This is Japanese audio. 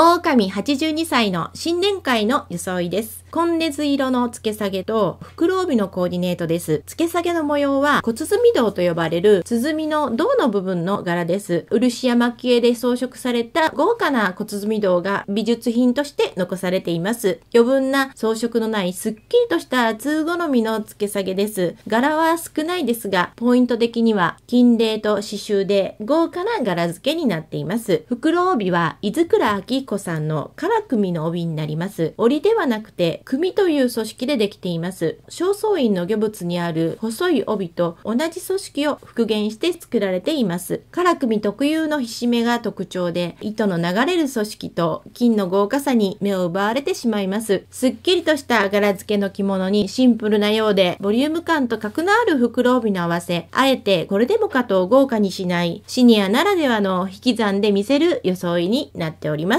狼82歳の新年会の装いです。今ズ色の付け下げと袋帯のコーディネートです。付け下げの模様は小鼓銅と呼ばれる鼓の銅の部分の柄です。漆や蒔絵で装飾された豪華な小鼓銅が美術品として残されています。余分な装飾のないすっきりとした通好みの付け下げです。柄は少ないですが、ポイント的には金麗と刺繍で豪華な柄付けになっています。袋帯は伊豆倉明子さんのから組の帯になります。織ではなくて、組という組織でできています。正倉院の御物にある細い帯と同じ組織を復元して作られています。から組特有のひ目が特徴で、糸の流れる組織と金の豪華さに目を奪われてしまいます。すっきりとした柄付けの着物にシンプルなようで、ボリューム感と格のある袋帯の合わせ、あえてこれでもかと豪華にしない、シニアならではの引き算で見せる装いになっております。